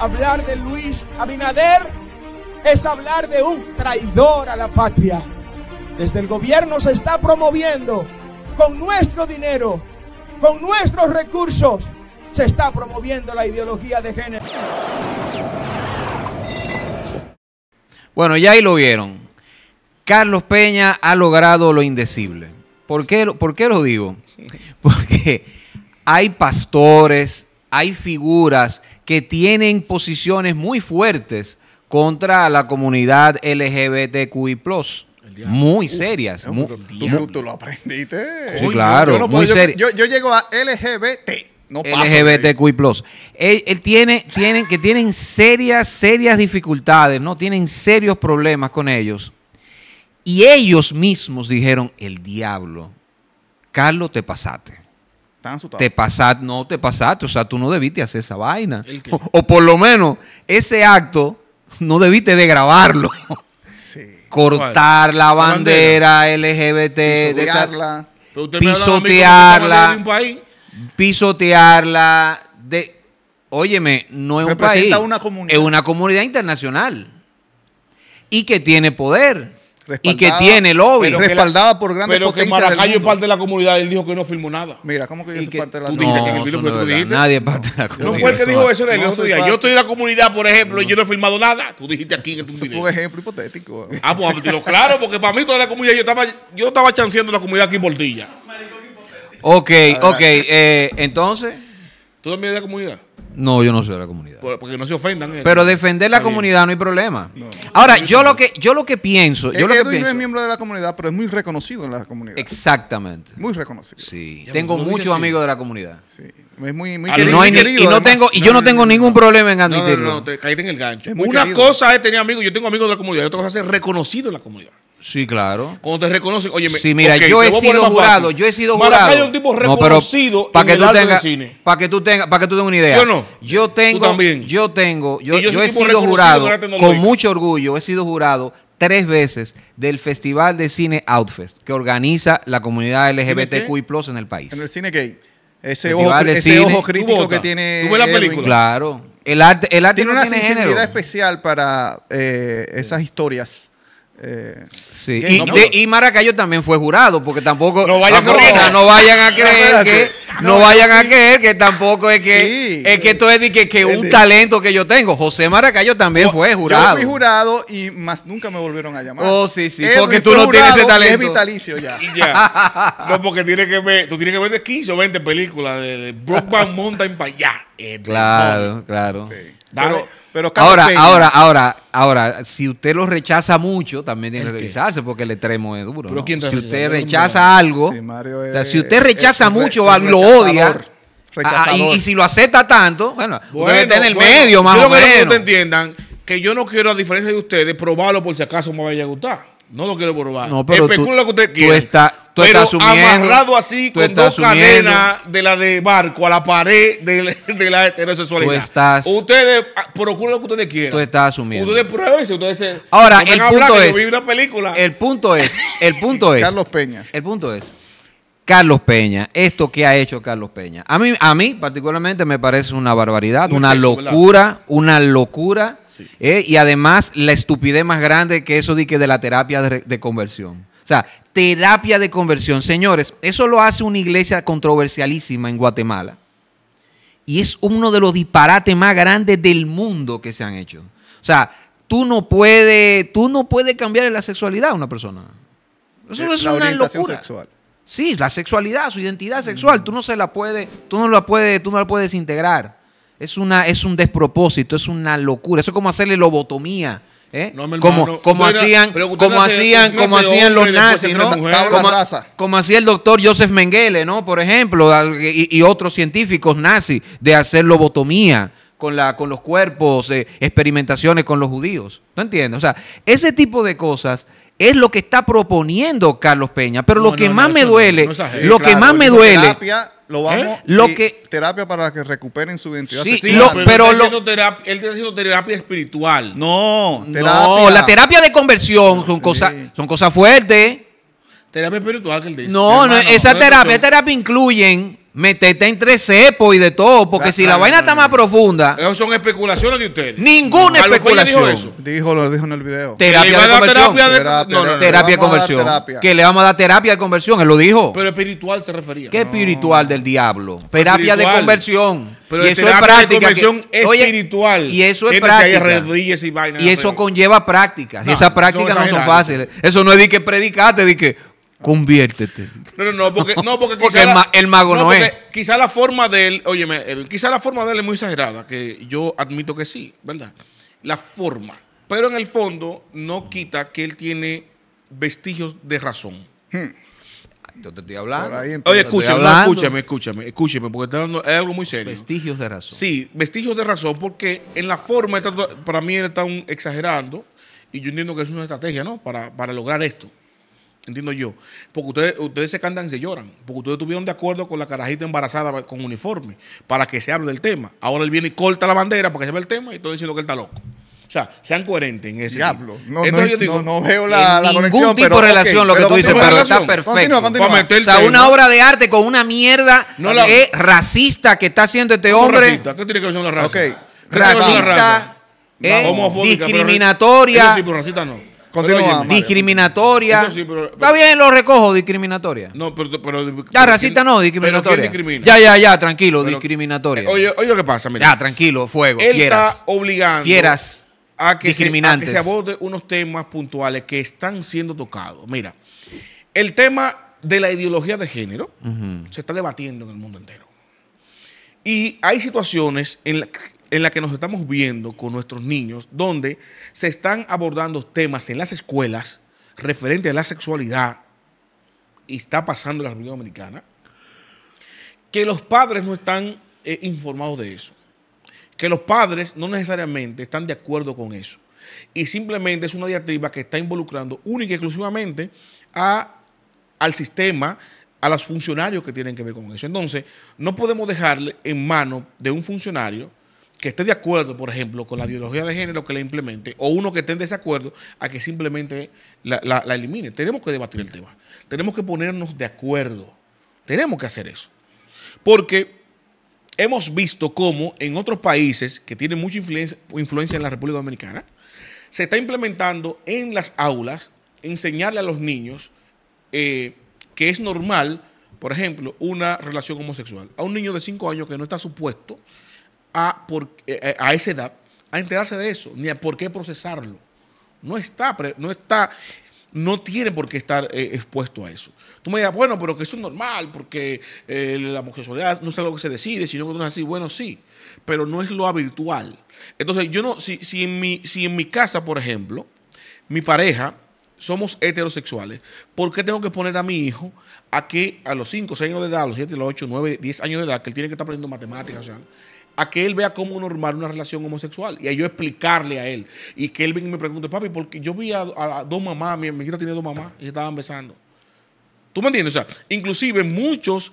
Hablar de Luis Abinader es hablar de un traidor a la patria. Desde el gobierno se está promoviendo con nuestro dinero, con nuestros recursos, se está promoviendo la ideología de género. Bueno, ya ahí lo vieron. Carlos Peña ha logrado lo indecible. ¿Por qué, por qué lo digo? Porque hay pastores, hay figuras que tienen posiciones muy fuertes contra la comunidad LGBTQI. Muy serias. tú, lo aprendiste. Sí, claro. Yo, llego a LGBT. LGBTQI. Él, tiene, tienen, que tienen serias, serias dificultades, ¿no? Tienen serios problemas con ellos. Y ellos mismos dijeron: el diablo, Carlos, te pasaste. Te pasaste, no te pasaste, o sea, tú no debiste hacer esa vaina. O, por lo menos ese acto no debiste de grabarlo. Cortar la bandera, LGBT, pisotearla, pisotearla, de, óyeme, no es un país, es una comunidad internacional y que tiene poder y que tiene lobby. respaldada por grandes pero Pero que Maracayo es parte de la comunidad, él dijo que no firmó nada. Mira, ¿cómo que yo soy parte de la comunidad? Nadie es parte de la comunidad. No fue el que dijo eso de él. Yo estoy en la comunidad, por ejemplo, y yo no he firmado nada. Tú dijiste aquí que tú Eso fue un ejemplo hipotético. Ah, pues claro, porque para mí toda la comunidad, yo estaba, yo estaba chanceando la comunidad aquí en Bordilla. Ok, ok. Eh, entonces. ¿Tú también medio de la comunidad? No, yo no soy de la comunidad. porque no se ofendan. Eh. Pero defender la comunidad no hay problema. Ahora, yo lo que yo lo que pienso, yo no es miembro de la comunidad, pero es muy reconocido en la comunidad. Exactamente. Muy reconocido. Sí, tengo muchos amigos de la comunidad. Sí. Es muy, muy y no tengo y yo no, tengo ningún problema en admitirlo. No, no, te caí en el gancho. Una cosa es tener amigos, yo tengo amigos de la comunidad, y otra cosa es ser reconocido en la comunidad. Sí, claro. Cuando te reconocen, oye, sí, mira, yo, he sido jurado, yo he sido jurado, un tipo reconocido no, para que, tú tengas, cine. Para que tú tengas, para que tú tengas una idea. yo no? Yo tengo, también. yo tengo, yo, he sido jurado con mucho orgullo, he sido jurado tres veces del Festival de Cine Outfest que organiza la comunidad LGBTQI+ en el país. En el cine gay. Ese, ojo, ese ojo, crítico que tiene. la película? Claro. El arte, el arte tiene una sensibilidad especial para eh, esas historias sí. Y, Maracayo también fue jurado, porque tampoco no vayan, a, creer, no vayan a creer que no, vayan a creer que tampoco es que es que esto es que, un talento que yo tengo. José Maracayo también fue jurado. Yo fui jurado y más nunca me volvieron a llamar. Oh, sí, sí, porque tú no tienes ese talento. Es vitalicio ya. No, porque tienes que ver, tú tienes que ver de 15 o 20 películas de, de Mountain para allá claro, claro. Pero, ahora, ahora, ahora, ahora, si usted lo rechaza mucho, también tiene que revisarse porque el extremo es duro. si usted rechaza algo, si, usted rechaza mucho, algo lo odia. Ah, y, si lo acepta tanto, bueno, bueno debe el medio más o menos. Quiero que ustedes entiendan que yo no quiero, a diferencia de ustedes, probarlo por si acaso me vaya a gustar. No lo quiero probar. pero Especula lo que usted quiera tú pero amarrado así con dos cadenas de la de barco a la pared de, la, heterosexualidad. Tú estás, ustedes ah, procuren lo que ustedes quieran. Tú estás asumiendo. Ustedes prueben si ustedes Ahora, el punto es. una película. El punto es. El punto es. Carlos Peña. El punto es. Carlos Peña, esto que ha hecho Carlos Peña. A mí, a mí particularmente me parece una barbaridad, una locura, una locura. Eh, y además la estupidez más grande que eso de, que de la terapia de conversión sea, terapia de conversión. Señores, eso lo hace una iglesia controversialísima en Guatemala. Y es uno de los disparates más grandes del mundo que se han hecho. O sea, tú no puedes, tú no puedes cambiar la sexualidad de una persona. Eso eh, es una locura. Sexual. Sí, la sexualidad, su identidad sexual, tú no se la puedes, tú no la puedes, tú no puedes integrar. Es, una, es un despropósito, es una locura. Eso es como hacerle lobotomía ¿Eh? como, como hacían, como hacían, como hacían los nazis, ¿no? Como, hacía el doctor Joseph Mengele, ¿no? Por ejemplo, y, otros científicos nazis de hacer lobotomía con, la, con los cuerpos, eh, experimentaciones con los judíos. ¿No entiendes? O sea, ese tipo de cosas es lo que está proponiendo Carlos Peña. Pero lo que más me duele, lo que más me duele lo vamos ¿Eh? terapia para que recuperen su identidad. Sí, pero, él, está haciendo terapia espiritual. No, no, la terapia de conversión son cosas son cosas fuertes. Terapia espiritual que él dice. No, no, esa terapia, terapia incluyen metete entre cepos y de todo, porque si la vaina está más profunda. Eso son especulaciones de ustedes. Ninguna especulación. Dijo, eso? dijo, lo dijo en el video. Terapia de conversión. Terapia de, terapia conversión. Que le vamos a dar terapia de conversión, él lo dijo. Pero espiritual se refería. ¿Qué espiritual del diablo? Terapia de conversión. Pero eso es práctica. De conversión espiritual. y eso es práctica. Y, y eso conlleva prácticas. y esas prácticas no son fáciles. Eso no es de que es de que Conviértete. No, no, no, porque, no, porque, el, mago no, es. Quizá la forma de él, óyeme, quizá la forma de él es muy exagerada, que yo admito que sí, ¿verdad? La forma. Pero en el fondo no quita que él tiene vestigios de razón. Hmm. Yo te estoy hablando. Oye, escúchame, escúchame, escúchame, porque es algo muy serio. Vestigios de razón. Sí, vestigios de razón, porque en la forma, para mí, están exagerando, y yo entiendo que es una estrategia, ¿no? para lograr esto entiendo yo. Porque ustedes, ustedes se cantan y se lloran. Porque ustedes estuvieron de acuerdo con la carajita embarazada con uniforme para que se hable del tema. Ahora él viene y corta la bandera para que se vea el tema y estoy diciendo que él está loco. O sea, sean coherentes en ese Diablo. No, no, yo digo, no, no veo la, la conexión. tipo relación lo que tú dices, pero está perfecto. Continúa, O sea, una obra de arte con una mierda no la... que racista que está haciendo este hombre. Racista? ¿Qué tiene que ver con la raza? Okay. Racista, racista discriminatoria. racista no. Eh, Discriminatoria. Está bien, lo recojo, discriminatoria. No, pero. pero ya, racista no, discriminatoria. ya, ya, ya, tranquilo, discriminatoria. Eh, oye, oye, ¿qué pasa? Mira. Ya, tranquilo, fuego. Él fieras, está obligando. A que, Se, a aborde unos temas puntuales que están siendo tocados. Mira, el tema de la ideología de género se está debatiendo en el mundo entero. Y hay situaciones en las en la que nos estamos viendo con nuestros niños, donde se están abordando temas en las escuelas referente a la sexualidad, y está pasando en la República Dominicana, que los padres no están eh, informados de eso, que los padres no necesariamente están de acuerdo con eso, y simplemente es una diatriba que está involucrando única y exclusivamente al sistema a los funcionarios que tienen que ver con eso. Entonces, no podemos dejarle en manos de un funcionario que esté de acuerdo, por ejemplo, con la ideología de género que la implemente, o uno que esté en desacuerdo a que simplemente la, elimine. Tenemos que debatir el tema. Tenemos que ponernos de acuerdo. Tenemos que hacer eso. Porque hemos visto cómo en otros países que tienen mucha influencia, en la República Dominicana, se está implementando en las aulas enseñarle a los niños eh, que es normal, por ejemplo, una relación homosexual. A un niño de 5 años que no está supuesto a, eh, eh, a esa edad a enterarse de eso, ni a por qué procesarlo. No está, no está, no tiene por qué estar eh, expuesto a eso. Tú me dirás, bueno, pero que eso es normal, porque la homosexualidad no es algo que se decide, sino que no es así. Bueno, sí, pero no es lo habitual. Entonces, yo no, si, si, en, mi, si en mi casa, por ejemplo, mi pareja, somos heterosexuales, ¿por qué tengo que poner a mi hijo a que a los 5, 6 años de edad, a los 7, los 8, 9, 10 años de edad, que él tiene que estar aprendiendo matemáticas, o sea, a que él vea como normal una relación homosexual y a yo explicarle a él. Y que él me pregunte, papi, porque yo vi a, dos mamás, mi hijita tiene dos mamás y se estaban besando. ¿Tú me entiendes? O sea, inclusive muchos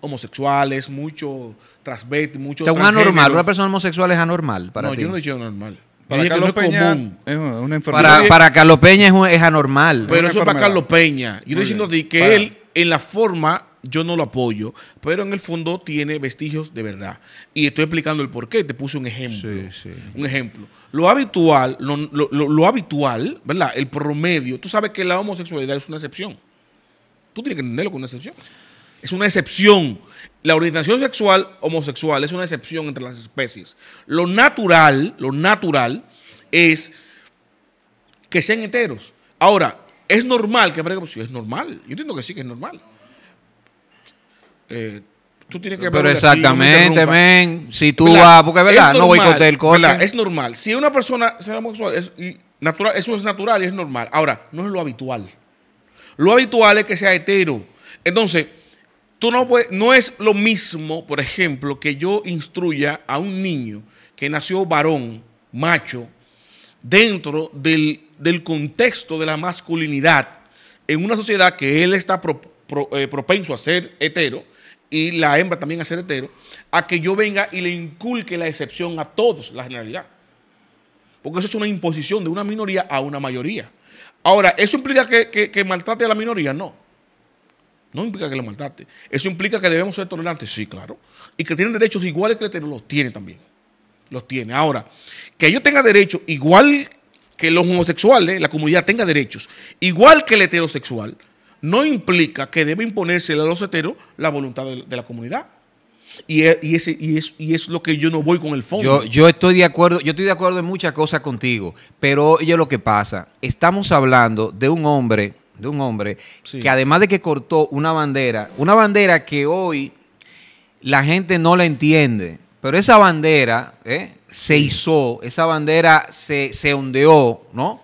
homosexuales, muchos transvestis, muchos. O un anormal, una persona homosexual es anormal para No, yo no he dicho anormal. Para Carlos Peña es Para, Carlos Peña es, anormal. Pero eso es para Carlos Peña. Yo estoy diciendo que él, en la forma yo no lo apoyo, pero en el fondo tiene vestigios de verdad. Y estoy explicando el por qué, te puse un ejemplo. Un ejemplo. Lo habitual, lo, habitual, ¿verdad? El promedio, tú sabes que la homosexualidad es una excepción. Tú tienes que entenderlo como una excepción. Es una excepción. La orientación sexual homosexual es una excepción entre las especies. Lo natural, lo natural es que sean enteros Ahora, es normal que, pues, si es normal. Yo entiendo que sí que es normal. Eh, tú tienes que Pero exactamente, men. Si tú vas, porque verdad, no Es normal. Si una persona es homosexual, es, natural, eso es natural y es normal. Ahora, no es lo habitual. Lo habitual es que sea hetero. Entonces, tú no puedes, no es lo mismo, por ejemplo, que yo instruya a un niño que nació varón, macho, dentro del, contexto de la masculinidad, en una sociedad que él está proponiendo eh, propenso a ser hetero y la hembra también a ser hetero, a que yo venga y le inculque la excepción a todos, la generalidad. Porque eso es una imposición de una minoría a una mayoría. Ahora, ¿eso implica que, maltrate a la minoría? No. No implica que lo maltrate. Eso implica que debemos ser tolerantes, sí, claro. Y que tienen derechos iguales que el hetero, los tiene también. Los tiene. Ahora, que yo tenga derechos igual que los homosexuales, la comunidad tenga derechos, igual que el heterosexual, no implica que debe imponerse a los heteros la voluntad de, la comunidad. E, y es, y, es, lo que yo no voy con el fondo. Yo, estoy de acuerdo, yo estoy de acuerdo en muchas cosas contigo, pero oye lo que pasa, estamos hablando de un hombre, de un hombre que además de que cortó una bandera, una bandera que hoy la gente no la entiende, pero esa bandera ¿eh? se hizo, esa bandera se, se ondeó, ¿no?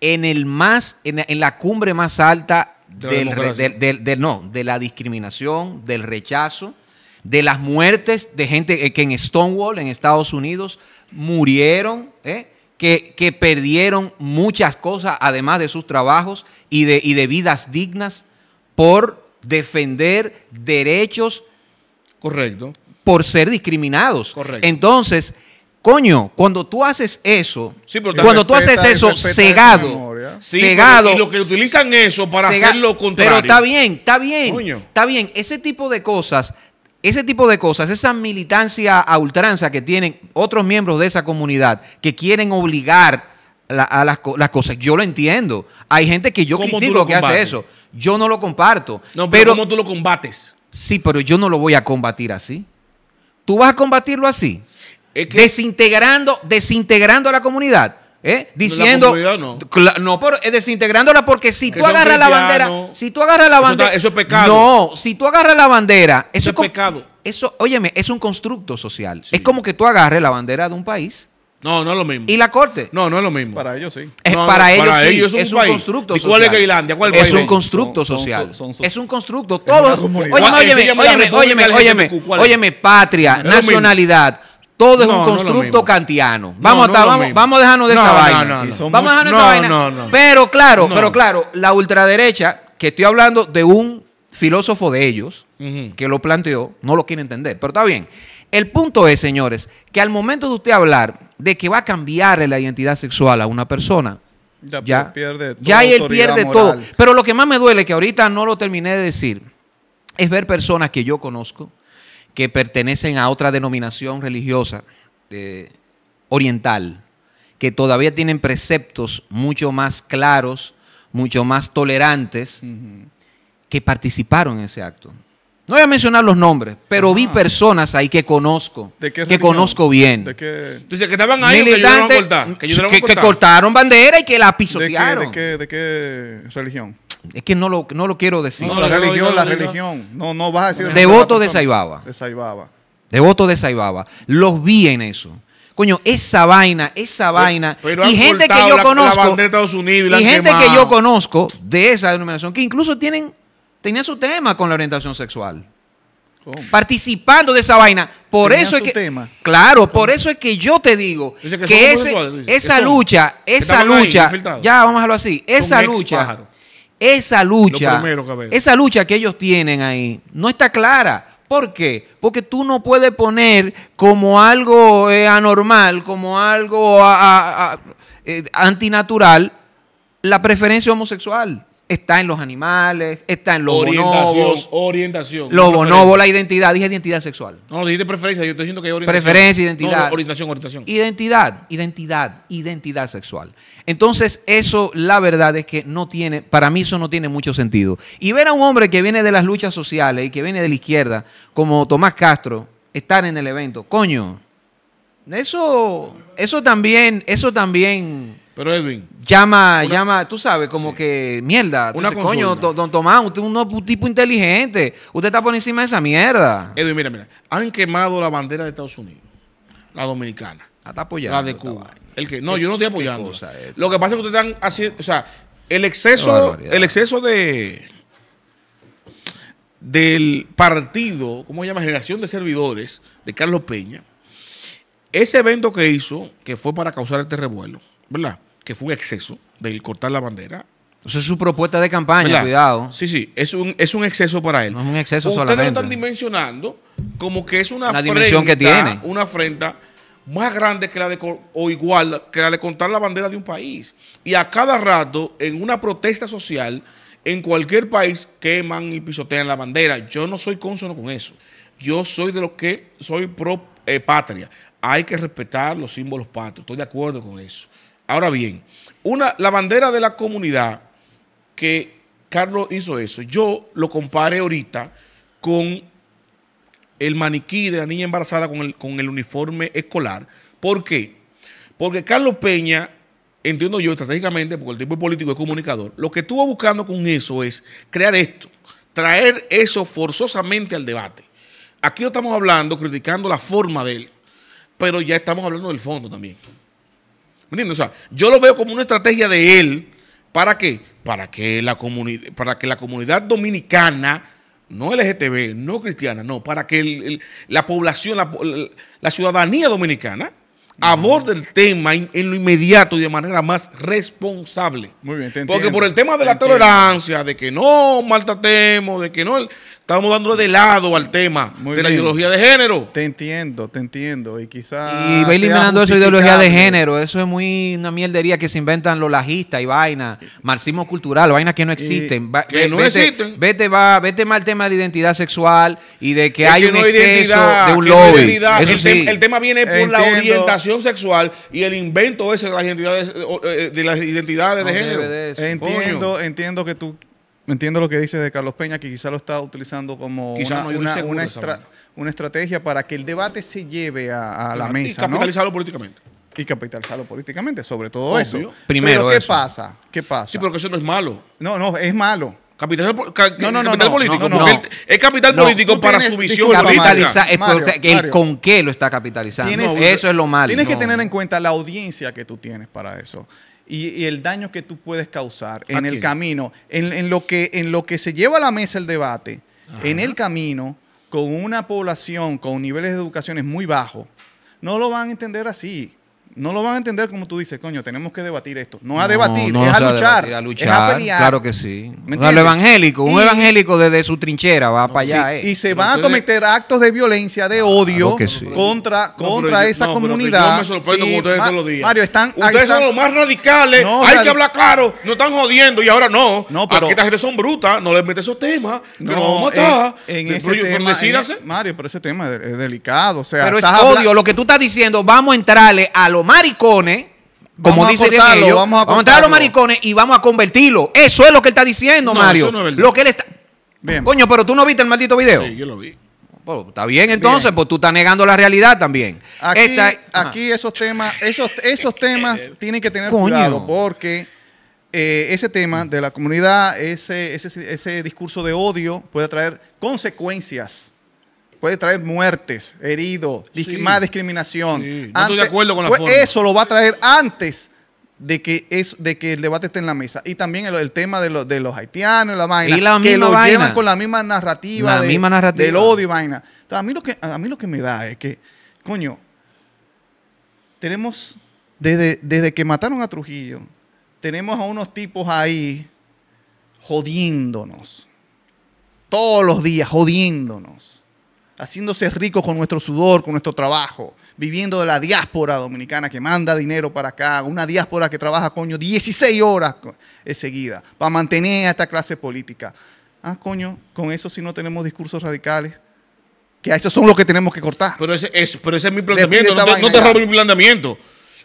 En el más, en, en la cumbre más alta del, no, de la discriminación, del rechazo, de las muertes de gente eh, que en Stonewall, en Estados Unidos, murieron, eh, que, perdieron muchas cosas, además de sus trabajos y de, y de vidas dignas, por defender derechos. Correcto. Por ser discriminados. Correcto. Entonces, Coño, cuando tú haces eso, cuando tú haces eso cegado, cegado. y lo que utilizan eso para hacerlo hacer lo Pero está bien, está bien. Está bien, ese tipo de cosas, ese tipo de cosas, esa militancia a ultranza que tienen otros miembros de esa comunidad que quieren obligar a las, cosas, yo lo entiendo. Hay gente que yo critico que hace eso. Yo no lo comparto. No, pero, pero ¿cómo tú lo combates? Sí, pero yo no lo voy a combatir así. ¿Tú vas a combatirlo así? desintegrando, desintegrando a la comunidad. ¿eh? Diciendo, no. pero es desintegrándola porque si tú agarras la bandera, si tú agarras la bandera, eso, es pecado. No, si tú agarras la bandera, eso, es, pecado. Eso, óyeme, es un constructo social. Es como que tú agarres la bandera de un país. No, no es lo mismo. ¿Y la corte? No, no es lo mismo. para ellos sí. Es para, ellos, es un, constructo ¿Y cuál social. es ¿Cuál es un constructo social. es un constructo. Todo. óyeme, óyeme, óyeme, óyeme, patria, nacionalidad todo es un constructo kantiano. Vamos, a, vamos, vamos dejarnos de esa vaina. Vamos a dejarnos de esa vaina. Pero claro, pero claro, la ultraderecha, que estoy hablando de un filósofo de ellos, que lo planteó, no lo quiere entender. Pero está bien. El punto es, señores, que al momento de usted hablar de que va a cambiar la identidad sexual a una persona, ya, pierde Ya él pierde todo. Pero lo que más me duele, que ahorita no lo terminé de decir, es ver personas que yo conozco, que pertenecen a otra denominación religiosa eh, oriental, que todavía tienen preceptos mucho más claros, mucho más tolerantes, que participaron en ese acto. No voy a mencionar los nombres, pero vi ah. personas ahí que conozco, que conozco bien. ¿De qué? que estaban ahí Militantes, que, que, cortaron bandera y que la pisotearon. ¿De de qué, de qué religión? es que no lo, quiero decir. No, la, religión, la, religión. No, no vas a decir. Devoto de Saibaba. De Devoto de Saibaba. Los vi en eso. Coño, esa vaina, esa vaina. Pero, y gente que yo la, conozco. De Estados Unidos y, gente que yo conozco de esa denominación, que incluso tienen, tenía su tema con la orientación sexual. Participando de esa vaina. Por eso es que. Tema? Claro, por eso es que yo te digo que, esa lucha, esa lucha. ya, vamos a hacerlo así. Esa lucha esa lucha, esa lucha que ellos tienen ahí, no está clara. ¿Por qué? Porque tú no puedes poner como algo eh, anormal, como algo eh, antinatural, la preferencia homosexual está en los animales, está en los orientación, Orientación. Lobo, bonobos, la identidad. Dije identidad sexual. No, no, dijiste preferencia. Yo estoy diciendo que hay orientación. Preferencia, identidad. orientación, orientación. Identidad, identidad, identidad sexual. Entonces, eso, la verdad es que no tiene, para mí eso no tiene mucho sentido. Y ver a un hombre que viene de las luchas sociales y que viene de la izquierda, como Tomás Castro, estar en el evento, coño, eso, eso también, eso también pero Edwin. Llama, llama, tú sabes, como que mierda. Una coño, don Tomás, usted es un tipo inteligente. Usted está por encima de esa mierda. Edwin, mira, mira. Han quemado la bandera de Estados Unidos, la dominicana. La está apoyando. La de Cuba. El que, no, yo no estoy apoyando. Lo que pasa es que ustedes están haciendo, o sea, el exceso, el exceso de del partido, ¿cómo se llama? Generación de servidores de Carlos Peña. Ese evento que hizo, que fue para causar este revuelo ¿verdad? Que fue un exceso del cortar la bandera. Esa es su propuesta de campaña, cuidado. Sí, sí, es un, es un exceso para él. No es un exceso Ustedes solamente. Ustedes lo están dimensionando como que es una afrenta, una afrenta más grande que la de, o igual que la de cortar la bandera de un país. Y a cada rato, en una protesta social, en cualquier país, queman y pisotean la bandera. Yo no soy cónsono con eso. Yo soy de los que soy pro eh, patria. Hay que respetar los símbolos patrios. Estoy de acuerdo con eso. Ahora bien, una, la bandera de la comunidad que Carlos hizo eso, yo lo comparé ahorita con el maniquí de la niña embarazada con el, uniforme escolar. ¿Por qué? Porque Carlos Peña, entiendo yo estratégicamente, porque el tipo político es comunicador, lo que estuvo buscando con eso es crear esto, traer eso forzosamente al debate. Aquí no estamos hablando, criticando la forma de él, pero ya estamos hablando del fondo también. ¿Me entiendes? O sea, yo lo veo como una estrategia de él. ¿Para qué? Para que la, para que la comunidad dominicana, no LGTB, no cristiana, no, para que la población, la ciudadanía dominicana aborde el tema en, lo inmediato y de manera más responsable. Muy bien, Porque por el tema de la tolerancia, de que no maltratemos, de que no, estamos dándole de lado al tema de la ideología de género. Te entiendo, te entiendo. Y quizás... Y va eliminando esa ideología de género. Eso es muy una mierdería que se inventan los lajistas y vainas, marxismo cultural, vainas que no existen. que no existen. Vete, va, vete mal tema de la identidad sexual y de que hay un exceso de un lobby. el, tema viene por la orientación sexual y el invento ese de las identidades, eh, eh, de, las identidades de género. entiendo, entiendo que tú Entiendo lo que dice de Carlos Peña, que quizá lo está utilizando como una, estrategia para que el debate se lleve a, la mesa. Y capitalizarlo políticamente. Y capitalizarlo políticamente, sobre todo eso. Primero. Pero ¿qué pasa? ¿Qué pasa? Sí, pero eso no es malo. No, no, es malo. Capital, no, capital político. es capital político para su visión política. con qué lo está capitalizando. eso es lo malo. Tienes que tener en cuenta la audiencia que tú tienes para eso. Y, el daño que tú puedes causar en el camino, en, lo que, en lo que se lleva a la mesa el debate, en el camino, con una población con niveles de educación muy bajos, no lo van a entender así no lo van a entender como tú dices, coño, tenemos que debatir esto. No a debatir, es a luchar, es a pelear. Claro que sí. un evangélico, un evangélico desde su trinchera va para allá. Eh. Y se van a cometer actos de violencia, de odio contra, contra esa comunidad. ustedes Mario, están, ustedes son los más radicales, hay que hablar claro, no están jodiendo y ahora no. no pero, Aquí esta gente son bruta no les mete esos temas, que vamos a Mario, pero ese tema es delicado. sea, pero es odio, lo que tú estás diciendo, vamos a entrarle a los maricones, como dice dicen vamos a, contar a los maricones y vamos a convertirlo. Eso es lo que él está diciendo, Mario. no lo que él está. Coño, pero tú no viste el maldito video. Sí, yo lo vi. está bien entonces, pues tú estás negando la realidad también. Aquí, aquí esos temas, esos, esos temas tienen que tener cuidado porque eh, ese tema de la comunidad, ese, ese, ese discurso de odio puede traer consecuencias puede traer muertes, heridos, más discriminación. Sí. estoy de acuerdo con la pues, Eso lo va a traer antes de que, es, de que el debate esté en la mesa. Y también el, tema de, los haitianos y la vaina. Y que lo llevan con la misma narrativa, la misma del odio y vaina. a, mí lo que, a mí lo que me da es que, coño, tenemos, desde, desde que mataron a Trujillo, tenemos a unos tipos ahí jodiéndonos. Todos los días jodiéndonos haciéndose rico con nuestro sudor, con nuestro trabajo, viviendo de la diáspora dominicana que manda dinero para acá, una diáspora que trabaja, coño, 16 horas seguida para mantener a esta clase política. Ah, coño, con eso si no tenemos discursos radicales. Que a eso son los que tenemos que cortar. Pero ese, es, pero es mi planteamiento. No te, no robo mi planteamiento.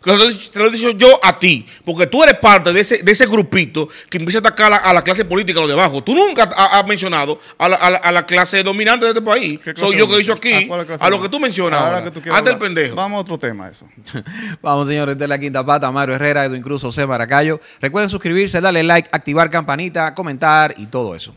Te lo he dicho yo a ti, porque tú eres parte de ese, de ese grupito que empieza a atacar a la, clase política, lo de abajo. Tú nunca has mencionado a la, clase dominante de este país. Soy yo que he dicho aquí, a, lo que tú mencionas. Hasta el pendejo. Vamos a otro tema, eso. Vamos, señores, de la quinta pata, Mario Herrera, Edwin Cruz, José Maracayo. Recuerden suscribirse, darle like, activar campanita, comentar y todo eso.